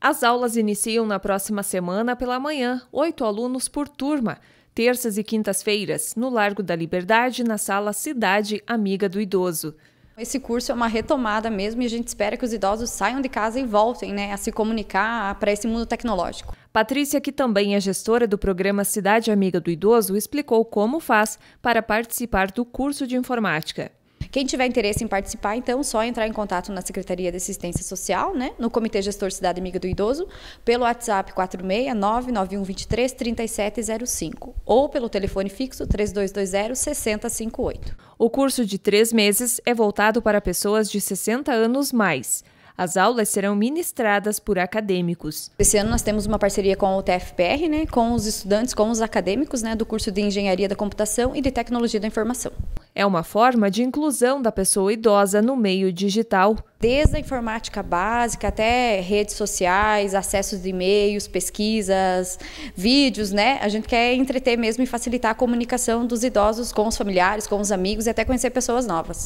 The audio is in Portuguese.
As aulas iniciam na próxima semana pela manhã, oito alunos por turma, terças e quintas-feiras, no Largo da Liberdade, na sala Cidade Amiga do Idoso. Esse curso é uma retomada mesmo e a gente espera que os idosos saiam de casa e voltem né, a se comunicar para esse mundo tecnológico. Patrícia, que também é gestora do programa Cidade Amiga do Idoso, explicou como faz para participar do curso de informática. Quem tiver interesse em participar, então, só entrar em contato na Secretaria de Assistência Social, né? no Comitê Gestor Cidade Amiga do Idoso, pelo WhatsApp 469 3705 ou pelo telefone fixo 3220-6058. O curso de três meses é voltado para pessoas de 60 anos mais. As aulas serão ministradas por acadêmicos. Esse ano nós temos uma parceria com a UTFPR, né, com os estudantes, com os acadêmicos né, do curso de Engenharia da Computação e de Tecnologia da Informação. É uma forma de inclusão da pessoa idosa no meio digital. Desde a informática básica até redes sociais, acesso de e-mails, pesquisas, vídeos, né? A gente quer entreter mesmo e facilitar a comunicação dos idosos com os familiares, com os amigos e até conhecer pessoas novas.